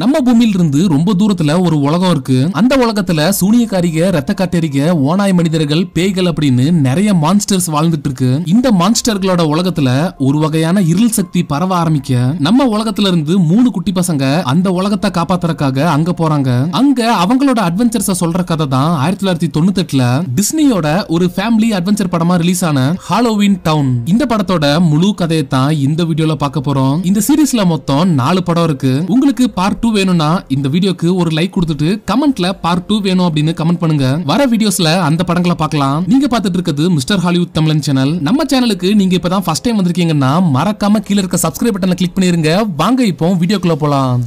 நம்ம பூமியில இருந்து ரொம்ப தூரத்துல ஒரு உலகம் இருக்கு அந்த உலகத்துல சூனியக்காரிக ரத்த காட்டரிக ஓனாய் மனிதர்கள் பேய்கள் அப்படின்னு நிறைய மான்ஸ்டர்ஸ் வாழ்ந்துட்டு இருக்கு இந்த மான்ஸ்டர்களோட உலகத்துல ஒரு வகையான இருள் சக்தி பரவ ஆரம்பிக்க நம்ம உலகத்துல இருந்து மூணு குட்டி பசங்க அந்த உலகத்தை காப்பாத்துறக்காக அங்க போறாங்க அங்க அவங்களோட அட்வென்ச்சர்ஸ் சொல்ற கதை தான் ஆயிரத்தி தொள்ளாயிரத்தி தொண்ணூத்தி எட்டுல டிஸ்னியோட ஒரு ஃபேமிலி அட்வென்ச்சர் படமா ரிலீஸ் ஆன ஹாலோவின் டவுன் இந்த படத்தோட முழு கதையை தான் இந்த வீடியோல பார்க்க போறோம் இந்த சீரீஸ்ல மொத்தம் நாலு படம் இருக்கு உங்களுக்கு பார்ட் டூ டூ வேணும்னா இந்த வீடியோக்கு ஒரு லைக் கொடுத்துட்டு கமெண்ட்ல பார்ட் டூ வேணும் அப்படின்னு கமெண்ட் பண்ணுங்க வர வீடியோஸ்ல அந்த படங்களை பார்க்கலாம் நீங்க பார்த்துட்டு இருக்கிறது மிஸ்டர் ஹாலிவுட் தமிழன் சேனல் நம்ம சேனலுக்கு நீங்க இப்பதான் ஃபர்ஸ்ட் டைம் வந்திருக்கீங்கன்னா மறக்காம கீழே இருக்க சப்ஸ்கிரைப் பட்டனை கிளிக் பண்ணிருங்க வாங்க இப்போ வீடியோக்குள்ள போலாம்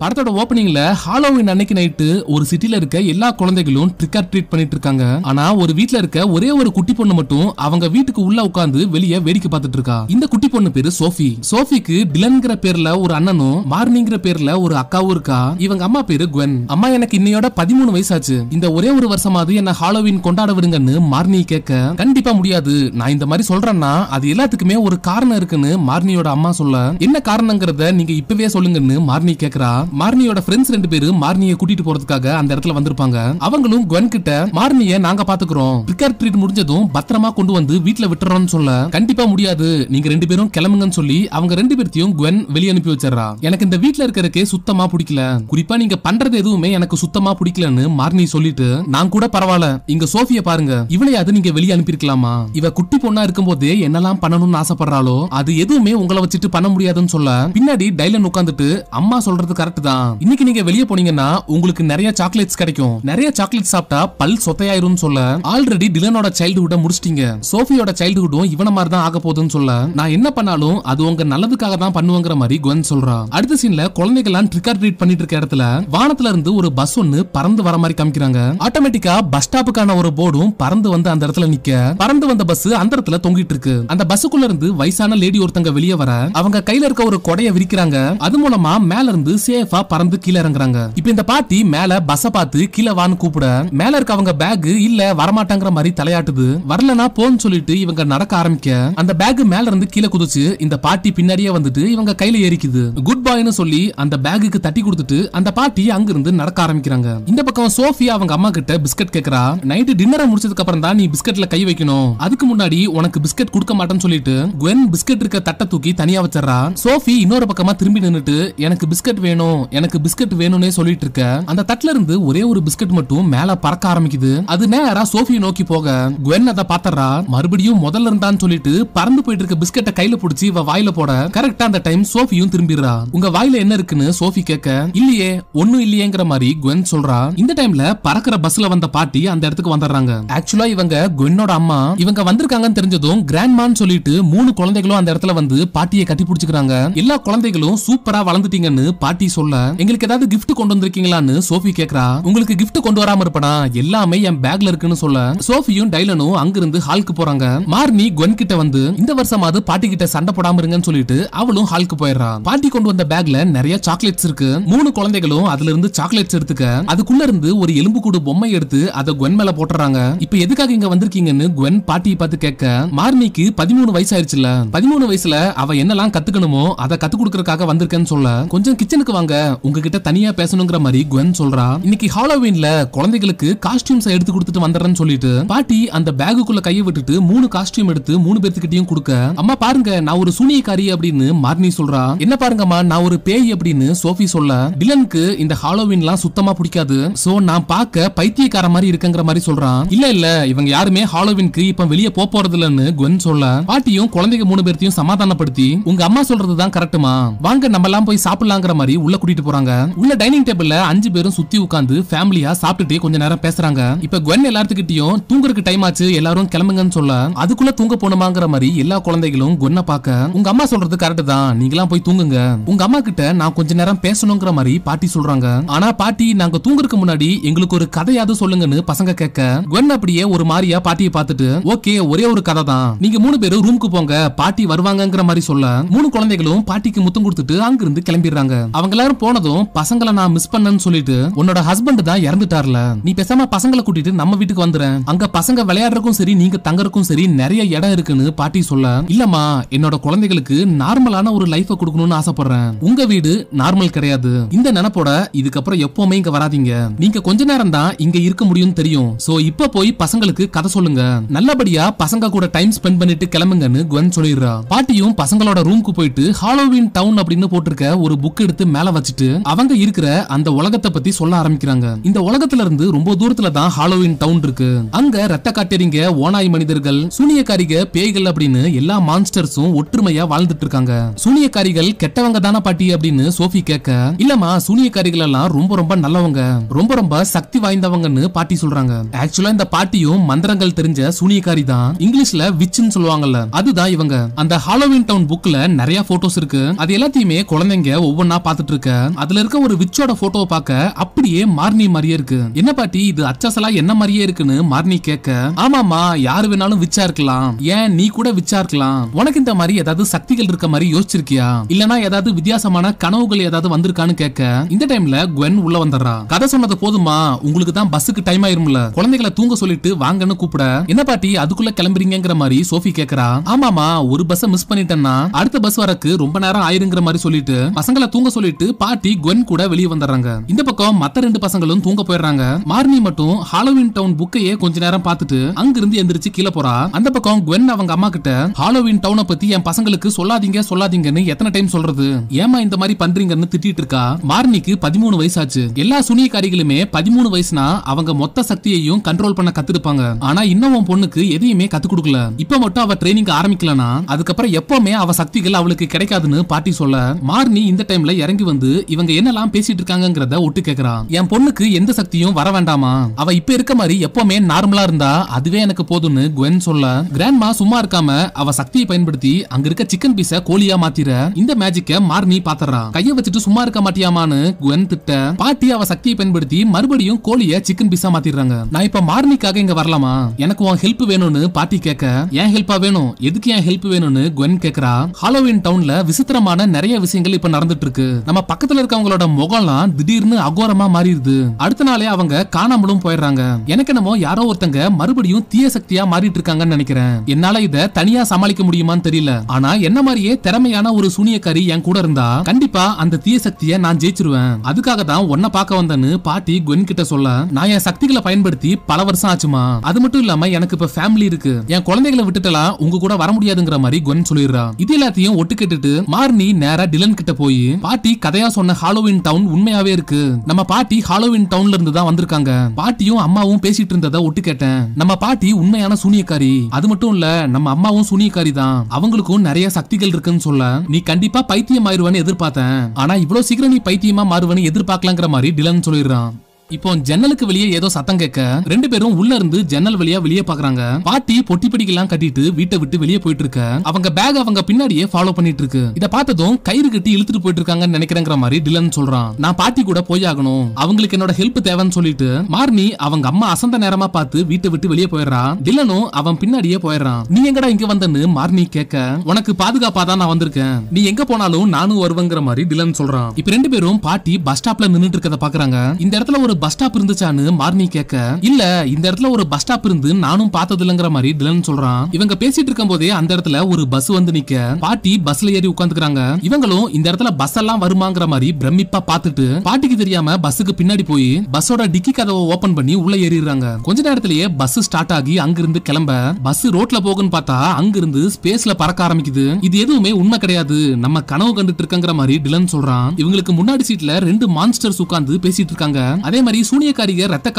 படத்தோட ஓப்பனிங்ல ஹாலோவின் அன்னைக்கு நைட்டு ஒரு சிட்டில இருக்க எல்லா குழந்தைகளும் ட்ரிக் ஆர் ட்ரீட் பண்ணிட்டு இருக்காங்க ஆனா ஒரு வீட்டுல இருக்க ஒரே ஒரு குட்டி பொண்ணு மட்டும் அவங்க வீட்டுக்கு உள்ள உட்காந்து வெளியே வேடிக்கை பார்த்துட்டு இருக்கா இந்த குட்டி பொண்ணு பேரு சோஃபி சோஃபிக்கு டிலன்கிற பேர்ல ஒரு அண்ணனும் மார்னிங்கிற பேர்ல ஒரு அக்காவும் இருக்கா இவங்க அம்மா பேரு குவென் அம்மா எனக்கு இன்னையோட பதிமூணு வயசாச்சு இந்த ஒரே ஒரு வருஷமாவது என்ன ஹாலோவின் கொண்டாட விடுங்கன்னு மார்னி கேட்க கண்டிப்பா முடியாது நான் இந்த மாதிரி சொல்றேன்னா அது எல்லாத்துக்குமே ஒரு காரணம் இருக்குன்னு மார்னியோட அம்மா சொல்ல என்ன காரணங்கிறத நீங்க இப்பவே சொல்லுங்கன்னு மார்னி கேக்குறா மார்னியோட ஃப்ரெண்ட்ஸ் ரெண்டு பேரும் மார்னிய கூட்டிட்டு போறதுக்காக அந்த இடத்துல வந்திருப்பாங்க அவங்களும் குவன் கிட்ட மார்னிய நாங்க பாத்துக்கிறோம் பிரிக்கார் ட்ரீட் முடிஞ்சதும் பத்திரமா கொண்டு வந்து வீட்டுல விட்டுறோம்னு சொல்ல கண்டிப்பா முடியாது நீங்க ரெண்டு பேரும் கிளம்புங்கன்னு சொல்லி அவங்க ரெண்டு பேர்த்தையும் குவன் வெளிய அனுப்பி வச்சிடறா எனக்கு இந்த வீட்டுல இருக்கிறதுக்கே சுத்தமா பிடிக்கல குறிப்பா நீங்க பண்றது எதுவுமே எனக்கு சுத்தமா பிடிக்கலன்னு மார்னி சொல்லிட்டு நான் கூட பரவாயில்ல இங்க சோஃபிய பாருங்க இவளையாவது நீங்க வெளியே அனுப்பியிருக்கலாமா இவ குட்டி பொண்ணா இருக்கும் போதே என்னெல்லாம் பண்ணணும்னு ஆசைப்படுறாளோ அது எதுவுமே உங்களை வச்சுட்டு பண்ண முடியாதுன்னு சொல்ல பின்னாடி டைலன் உட்காந்துட்டு அம்மா சொல்றது கரெக்ட் சாப்பிட்டு தான் இன்னைக்கு நீங்க வெளிய போனீங்கன்னா உங்களுக்கு நிறைய சாக்லேட்ஸ் கிடைக்கும் நிறைய சாக்லேட் சாப்பிட்டா பல் சொத்தையாயிரும்னு சொல்ல ஆல்ரெடி டிலனோட சைல்டுஹுட முடிச்சிட்டீங்க சோஃபியோட சைல்டுஹுடும் இவன மாதிரி தான் ஆக போகுதுன்னு சொல்ல நான் என்ன பண்ணாலும் அது உங்க நல்லதுக்காக தான் பண்ணுவேங்கிற மாதிரி குவன் சொல்றா அடுத்த சீன்ல குழந்தைகள்லாம் ட்ரிக்கர் ட்ரீட் பண்ணிட்டு இருக்க இடத்துல வானத்துல இருந்து ஒரு பஸ் ஒன்னு பறந்து வர மாதிரி காமிக்கிறாங்க ஆட்டோமேட்டிக்கா பஸ் ஸ்டாப்புக்கான ஒரு போர்டும் பறந்து வந்து அந்த இடத்துல நிக்க பறந்து வந்த பஸ் அந்த இடத்துல தொங்கிட்டு இருக்கு அந்த பஸ்ஸுக்குள்ள இருந்து வயசான லேடி ஒருத்தங்க வெளியே வர அவங்க கையில இருக்க ஒரு கொடைய விரிக்கிறாங்க அது மூலமா மேல இருந்து சேஃப் சேஃபா பறந்து கீழே இறங்குறாங்க இப்ப இந்த பாட்டி மேல பஸ்ஸ பார்த்து கீழே வான்னு கூப்பிட மேல இருக்க அவங்க பேக் இல்ல வரமாட்டாங்கிற மாதிரி தலையாட்டுது வரலனா போன்னு சொல்லிட்டு இவங்க நடக்க ஆரம்பிக்க அந்த பேக் மேல இருந்து கீழே குதிச்சு இந்த பாட்டி பின்னாடியே வந்துட்டு இவங்க கையில ஏறிக்குது குட் பாய்னு சொல்லி அந்த பேக்கு தட்டி கொடுத்துட்டு அந்த பாட்டி அங்கிருந்து நடக்க ஆரம்பிக்கிறாங்க இந்த பக்கம் சோஃபியா அவங்க அம்மா கிட்ட பிஸ்கட் கேக்குறா நைட்டு டின்னரை முடிச்சதுக்கு அப்புறம் தான் நீ பிஸ்கட்ல கை வைக்கணும் அதுக்கு முன்னாடி உனக்கு பிஸ்கட் கொடுக்க மாட்டேன்னு சொல்லிட்டு குவென் பிஸ்கட் இருக்க தட்டை தூக்கி தனியா வச்சிடறா சோஃபி இன்னொரு பக்கமா திரும்பி நின்னுட்டு எனக்கு பிஸ்கட் வேணும் வேணும் எனக்கு பிஸ்கட் வேணும்னே சொல்லிட்டு இருக்க அந்த தட்டுல இருந்து ஒரே ஒரு பிஸ்கட் மட்டும் மேல பறக்க ஆரம்பிக்குது அது நேரா சோஃபியை நோக்கி போக குவென் அதை பாத்தர்றா மறுபடியும் முதல்ல இருந்தான்னு சொல்லிட்டு பறந்து போயிட்டு இருக்க பிஸ்கட்டை கையில புடிச்சு இவ வாயில போட கரெக்டா அந்த டைம் சோஃபியும் திரும்பிடுறா உங்க வாயில என்ன இருக்குன்னு சோஃபி கேட்க இல்லையே ஒன்னும் இல்லையேங்கிற மாதிரி குவென் சொல்றா இந்த டைம்ல பறக்குற பஸ்ல வந்த பாட்டி அந்த இடத்துக்கு வந்துடுறாங்க ஆக்சுவலா இவங்க குவென்னோட அம்மா இவங்க வந்திருக்காங்கன்னு தெரிஞ்சதும் கிராண்ட்மான்னு சொல்லிட்டு மூணு குழந்தைகளும் அந்த இடத்துல வந்து பாட்டியை கட்டி பிடிச்சிக்கிறாங்க எல்லா குழந்தைகளும் சூப்பரா வளர்ந்துட்டீங்கன்னு பாட்டி சொல்ல சொல்ல எங்களுக்கு ஏதாவது கிஃப்ட் கொண்டு வந்திருக்கீங்களான்னு சோஃபி கேக்குறா உங்களுக்கு கிஃப்ட் கொண்டு வராம இருப்பனா எல்லாமே என் பேக்ல இருக்குன்னு சொல்ல சோஃபியும் டைலனும் அங்கிருந்து ஹால்க்கு போறாங்க மார்னி குவன் கிட்ட வந்து இந்த வருஷமாவது பாட்டி கிட்ட சண்டை போடாம இருங்கன்னு சொல்லிட்டு அவளும் ஹால்க்கு போயிடுறான் பாட்டி கொண்டு வந்த பேக்ல நிறைய சாக்லேட்ஸ் இருக்கு மூணு குழந்தைகளும் அதுல இருந்து சாக்லேட்ஸ் எடுத்துக்க அதுக்குள்ள இருந்து ஒரு எலும்புக்கூடு பொம்மை எடுத்து அதை குவன் மேல போட்டுறாங்க இப்ப எதுக்காக இங்க வந்திருக்கீங்கன்னு குவன் பாட்டியை பார்த்து கேட்க மார்னிக்கு பதிமூணு வயசு ஆயிடுச்சுல பதிமூணு வயசுல அவ என்னெல்லாம் கத்துக்கணுமோ அதை கத்து கொடுக்கறதுக்காக வந்திருக்கேன்னு சொல்ல கொஞ்சம் கிச்சனுக்கு வாங்க விஷயத்த உங்ககிட்ட தனியா பேசணுங்கிற மாதிரி குவன் சொல்றா இன்னைக்கு ஹாலோவீன்ல குழந்தைகளுக்கு காஸ்டியூம்ஸ் எடுத்து கொடுத்துட்டு வந்துடுறேன்னு சொல்லிட்டு பாட்டி அந்த பேகுக்குள்ள கையை விட்டுட்டு மூணு காஸ்டியூம் எடுத்து மூணு பேர்த்துக்கிட்டையும் கொடுக்க அம்மா பாருங்க நான் ஒரு சூனியக்காரி அப்படின்னு மார்னி சொல்றா என்ன பாருங்கம்மா நான் ஒரு பேய் அப்படின்னு சோஃபி சொல்ல டிலனுக்கு இந்த ஹாலோவீன்லாம் சுத்தமா பிடிக்காது சோ நான் பார்க்க பைத்தியக்கார மாதிரி இருக்கங்கிற மாதிரி சொல்றான் இல்ல இல்ல இவங்க யாருமே ஹாலோவீன்க்கு இப்ப வெளியே போக போறது இல்லன்னு குவன் சொல்ல பாட்டியும் குழந்தைங்க மூணு பேர்த்தையும் சமாதானப்படுத்தி உங்க அம்மா சொல்றதுதான் கரெக்டுமா வாங்க நம்ம எல்லாம் போய் சாப்பிடலாங்கிற மாதிரி உள்ள கூட்டிட்டு போறாங்க உள்ள டைனிங் டேபிள்ல அஞ்சு பேரும் சுத்தி உட்காந்து ஃபேமிலியா சாப்பிட்டுட்டே கொஞ்ச நேரம் பேசுறாங்க இப்ப குவன் எல்லாத்துக்கிட்டையும் தூங்குறதுக்கு டைம் ஆச்சு எல்லாரும் கிளம்புங்கன்னு சொல்ல அதுக்குள்ள தூங்க போனோமாங்கிற மாதிரி எல்லா குழந்தைகளும் குவன்ன பார்க்க உங்க அம்மா சொல்றது கரெக்ட் தான் நீங்களாம் போய் தூங்குங்க உங்க அம்மா கிட்ட நான் கொஞ்ச நேரம் பேசணுங்கிற மாதிரி பாட்டி சொல்றாங்க ஆனா பாட்டி நாங்க தூங்குறதுக்கு முன்னாடி எங்களுக்கு ஒரு கதையாவது சொல்லுங்கன்னு பசங்க கேட்க குவன் அப்படியே ஒரு மாதிரியா பாட்டியை பார்த்துட்டு ஓகே ஒரே ஒரு கதை தான் நீங்க மூணு பேரும் ரூமுக்கு போங்க பாட்டி வருவாங்கங்கிற மாதிரி சொல்ல மூணு குழந்தைகளும் பாட்டிக்கு முத்தம் கொடுத்துட்டு அங்கிருந்து கிளம்பிடுறாங்க அவங்கள எல்லாரும் போனதும் பசங்களை நான் மிஸ் பண்ணனு சொல்லிட்டு உன்னோட ஹஸ்பண்ட் தான் இறந்துட்டார்ல நீ பேசாம பசங்களை கூட்டிட்டு நம்ம வீட்டுக்கு வந்துறேன் அங்க பசங்க விளையாடுறதுக்கும் சரி நீங்க தங்கறக்கும் சரி நிறைய இடம் இருக்குன்னு பாட்டி சொல்ல இல்லம்மா என்னோட குழந்தைகளுக்கு நார்மலான ஒரு லைஃப கொடுக்கணும்னு ஆசைப்படுறேன் உங்க வீடு நார்மல் கிடையாது இந்த நினைப்போட இதுக்கப்புறம் எப்பவுமே இங்க வராதிங்க நீங்க கொஞ்ச நேரம் தான் இங்க இருக்க முடியும்னு தெரியும் சோ இப்ப போய் பசங்களுக்கு கதை சொல்லுங்க நல்லபடியா பசங்க கூட டைம் ஸ்பெண்ட் பண்ணிட்டு கிளம்புங்கன்னு குவன் சொல்லிடுறா பாட்டியும் பசங்களோட ரூம்க்கு போயிட்டு ஹாலோவின் டவுன் அப்படின்னு போட்டிருக்க ஒரு புக் எடுத்து மேல வச்சுட்டு அவங்க இருக்கிற அந்த உலகத்தை பத்தி சொல்ல ஆரம்பிக்கிறாங்க இந்த உலகத்துல இருந்து ரொம்ப தூரத்துல தான் ஹாலோவின் டவுன் இருக்கு அங்க ரத்த காட்டறிங்க ஓனாய் மனிதர்கள் சூனியக்காரிக பேய்கள் அப்படின்னு எல்லா மான்ஸ்டர்ஸும் ஒற்றுமையா வாழ்ந்துட்டு இருக்காங்க சூனியக்காரிகள் கெட்டவங்க தானே பாட்டி அப்படின்னு சோஃபி கேட்க இல்லமா சூனியக்காரிகள் எல்லாம் ரொம்ப ரொம்ப நல்லவங்க ரொம்ப ரொம்ப சக்தி வாய்ந்தவங்கன்னு பாட்டி சொல்றாங்க ஆக்சுவலா இந்த பாட்டியும் மந்திரங்கள் தெரிஞ்ச சூனியக்காரி தான் இங்கிலீஷ்ல விச்சுன்னு சொல்லுவாங்கல்ல அதுதான் இவங்க அந்த ஹாலோவின் டவுன் புக்ல நிறைய போட்டோஸ் இருக்கு அது எல்லாத்தையுமே குழந்தைங்க ஒவ்வொன்னா பாத்துட்டு இருக்கு இருக்க அதுல இருக்க ஒரு விச்சோட போட்டோவை பார்க்க அப்படியே மார்னி மாதிரியே இருக்கு என்ன பாட்டி இது அச்சசலா என்ன மாதிரியே இருக்குன்னு மார்னி கேட்க ஆமாமா யாரு வேணாலும் விச்சா இருக்கலாம் ஏன் நீ கூட விச்சா இருக்கலாம் உனக்கு இந்த மாதிரி ஏதாவது சக்திகள் இருக்க மாதிரி யோசிச்சிருக்கியா இல்லனா ஏதாவது வித்தியாசமான கனவுகள் ஏதாவது வந்திருக்கான்னு கேட்க இந்த டைம்ல குவென் உள்ள வந்துடுறா கதை சொன்னது போதுமா உங்களுக்கு தான் பஸ்ஸுக்கு டைம் ஆயிரும்ல குழந்தைகளை தூங்க சொல்லிட்டு வாங்கன்னு கூப்பிட என்ன பாட்டி அதுக்குள்ள கிளம்புறீங்கிற மாதிரி சோஃபி கேக்குறா ஆமாமா ஒரு பஸ் மிஸ் பண்ணிட்டேன்னா அடுத்த பஸ் வரக்கு ரொம்ப நேரம் ஆயிருங்கிற மாதிரி சொல்லிட்டு பசங்களை தூங்க சொல்லிட்டு பாட்டி குவென் கூட வெளியே வந்துடுறாங்க இந்த பக்கம் மத்த ரெண்டு பசங்களும் தூங்க போயிடுறாங்க மார்னி மட்டும் ஹாலோவின் டவுன் புக்கையே கொஞ்ச நேரம் பார்த்துட்டு அங்கிருந்து எந்திரிச்சு கீழே போறா அந்த பக்கம் குவென் அவங்க அம்மா கிட்ட ஹாலோவின் டவுனை பத்தி என் பசங்களுக்கு சொல்லாதீங்க சொல்லாதீங்கன்னு எத்தனை டைம் சொல்றது ஏமா இந்த மாதிரி பண்றீங்கன்னு திட்டிட்டு இருக்கா மார்னிக்கு பதிமூணு வயசாச்சு எல்லா சுனியக்காரிகளுமே பதிமூணு வயசுனா அவங்க மொத்த சக்தியையும் கண்ட்ரோல் பண்ண கத்துருப்பாங்க ஆனா இன்னும் பொண்ணுக்கு எதையுமே கத்து கொடுக்கல இப்ப மட்டும் அவ ட்ரைனிங் ஆரம்பிக்கலனா அதுக்கப்புறம் எப்பவுமே அவ சக்திகள் அவளுக்கு கிடைக்காதுன்னு பாட்டி சொல்ல மார்னி இந்த டைம்ல இறங்கி வந்து போது இவங்க என்னெல்லாம் பேசிட்டு இருக்காங்கிறத ஒட்டு கேக்குறான் என் பொண்ணுக்கு எந்த சக்தியும் வர வேண்டாமா அவ இப்ப இருக்க மாதிரி எப்பவுமே நார்மலா இருந்தா அதுவே எனக்கு போதும்னு குவென் சொல்ல கிராண்ட்மா சும்மா இருக்காம அவ சக்தியை பயன்படுத்தி அங்க இருக்க சிக்கன் பீஸ கோழியா மாத்திர இந்த மேஜிக்க மார்னி பாத்துறான் கைய வச்சுட்டு சும்மா இருக்க மாட்டியாமான்னு குவென் திட்ட பாட்டி அவ சக்தியை பயன்படுத்தி மறுபடியும் கோழிய சிக்கன் பீஸா மாத்திடுறாங்க நான் இப்ப மார்னிக்காக இங்க வரலாமா எனக்கு உன் ஹெல்ப் வேணும்னு பாட்டி கேட்க ஏன் ஹெல்ப்பா வேணும் எதுக்கு என் ஹெல்ப் வேணும்னு குவென் கேக்குறா ஹாலோவின் டவுன்ல விசித்திரமான நிறைய விஷயங்கள் இப்ப நடந்துட்டு இருக்கு நம்ம பக்கத்துல இருக்கவங்களோட முகம்லாம் திடீர்னு அகோரமா மாறிடுது அடுத்த நாளே அவங்க காணாமலும் போயிடுறாங்க எனக்கு என்னமோ யாரோ ஒருத்தங்க மறுபடியும் தீய சக்தியா மாறிட்டு இருக்காங்கன்னு நினைக்கிறேன் என்னால இத தனியா சமாளிக்க முடியுமான்னு தெரியல ஆனா என்ன மாதிரியே திறமையான ஒரு சூனியக்காரி என் கூட இருந்தா கண்டிப்பா அந்த தீய சக்தியை நான் ஜெயிச்சிருவேன் அதுக்காக தான் உன்ன பார்க்க வந்தேன்னு பாட்டி குவென் கிட்ட சொல்ல நான் என் சக்திகளை பயன்படுத்தி பல வருஷம் ஆச்சுமா அது மட்டும் இல்லாம எனக்கு இப்ப ஃபேமிலி இருக்கு என் குழந்தைகளை விட்டுட்டலாம் உங்க கூட வர முடியாதுங்கிற மாதிரி குவென் சொல்லிடுறா இது எல்லாத்தையும் ஒட்டு கேட்டுட்டு மார்னி நேரா டிலன் கிட்ட போய் பாட்டி கதையா அம்மையா சொன்ன ஹாலோவின் டவுன் உண்மையாவே இருக்கு நம்ம பாட்டி ஹாலோவின் டவுன்ல இருந்து தான் வந்திருக்காங்க பாட்டியும் அம்மாவும் பேசிட்டு இருந்ததை ஒட்டு கேட்டேன் நம்ம பாட்டி உண்மையான சூனியக்காரி அது மட்டும் இல்ல நம்ம அம்மாவும் சூனியக்காரி தான் அவங்களுக்கும் நிறைய சக்திகள் இருக்குன்னு சொல்ல நீ கண்டிப்பா பைத்தியம் ஆயிருவான்னு எதிர்பார்த்தேன் ஆனா இவ்வளவு சீக்கிரம் நீ பைத்தியமா மாறுவன்னு எதிர்பார்க்கலாங்கிற மாதிரி டிலன் சொல்லிடுறான் இப்போ ஜன்னலுக்கு வெளியே ஏதோ சத்தம் கேட்க ரெண்டு பேரும் உள்ள இருந்து ஜன்னல் வழியா வெளியே பாக்குறாங்க பாட்டி பொட்டி பிடிக்கெல்லாம் கட்டிட்டு வீட்டை விட்டு வெளியே போயிட்டு இருக்க அவங்க பேக் அவங்க பின்னாடியே ஃபாலோ பண்ணிட்டு இருக்கு இதை பார்த்ததும் கயிறு கட்டி இழுத்துட்டு போயிட்டு இருக்காங்கன்னு நினைக்கிறேங்கிற மாதிரி டிலன் சொல்றான் நான் பாட்டி கூட போய் ஆகணும் அவங்களுக்கு என்னோட ஹெல்ப் தேவைன்னு சொல்லிட்டு மார்னி அவங்க அம்மா அசந்த நேரமா பார்த்து வீட்டை விட்டு வெளியே போயிடுறான் டிலனும் அவன் பின்னாடியே போயிடுறான் நீ எங்கடா இங்க வந்தன்னு மார்னி கேட்க உனக்கு பாதுகாப்பா தான் நான் வந்திருக்கேன் நீ எங்க போனாலும் நானும் வருவேங்கிற மாதிரி டிலன் சொல்றான் இப்ப ரெண்டு பேரும் பாட்டி பஸ் ஸ்டாப்ல நின்னுட்டு இருக்கத பாக்குறாங்க இந்த இடத்துல ஒரு பஸ் ஸ்டாப் இருந்துச்சான்னு மார்னி கேட்க இல்ல இந்த இடத்துல ஒரு பஸ் ஸ்டாப் இருந்து நானும் பார்த்தது இல்லங்கிற மாதிரி டிலன் சொல்றான் இவங்க பேசிட்டு இருக்கும் போதே அந்த இடத்துல ஒரு பஸ் வந்து நிக்க பாட்டி பஸ்ல ஏறி உட்காந்துக்கிறாங்க இவங்களும் இந்த இடத்துல பஸ் எல்லாம் வருமாங்கிற மாதிரி பிரமிப்பா பாத்துட்டு பாட்டிக்கு தெரியாம பஸ்ஸுக்கு பின்னாடி போய் பஸ்ஸோட டிக்கி கதவை ஓபன் பண்ணி உள்ள ஏறிடுறாங்க கொஞ்ச நேரத்திலேயே பஸ் ஸ்டார்ட் ஆகி அங்கிருந்து கிளம்ப பஸ் ரோட்ல போகும்னு பார்த்தா அங்கிருந்து ஸ்பேஸ்ல பறக்க ஆரம்பிக்குது இது எதுவுமே உண்மை கிடையாது நம்ம கனவு கண்டுட்டு இருக்கங்கிற மாதிரி டிலன் சொல்றான் இவங்களுக்கு முன்னாடி சீட்ல ரெண்டு மான்ஸ்டர்ஸ் உட்கார்ந்து பேசிட்டு இருக்காங்க அதே மாதிரி ரத்த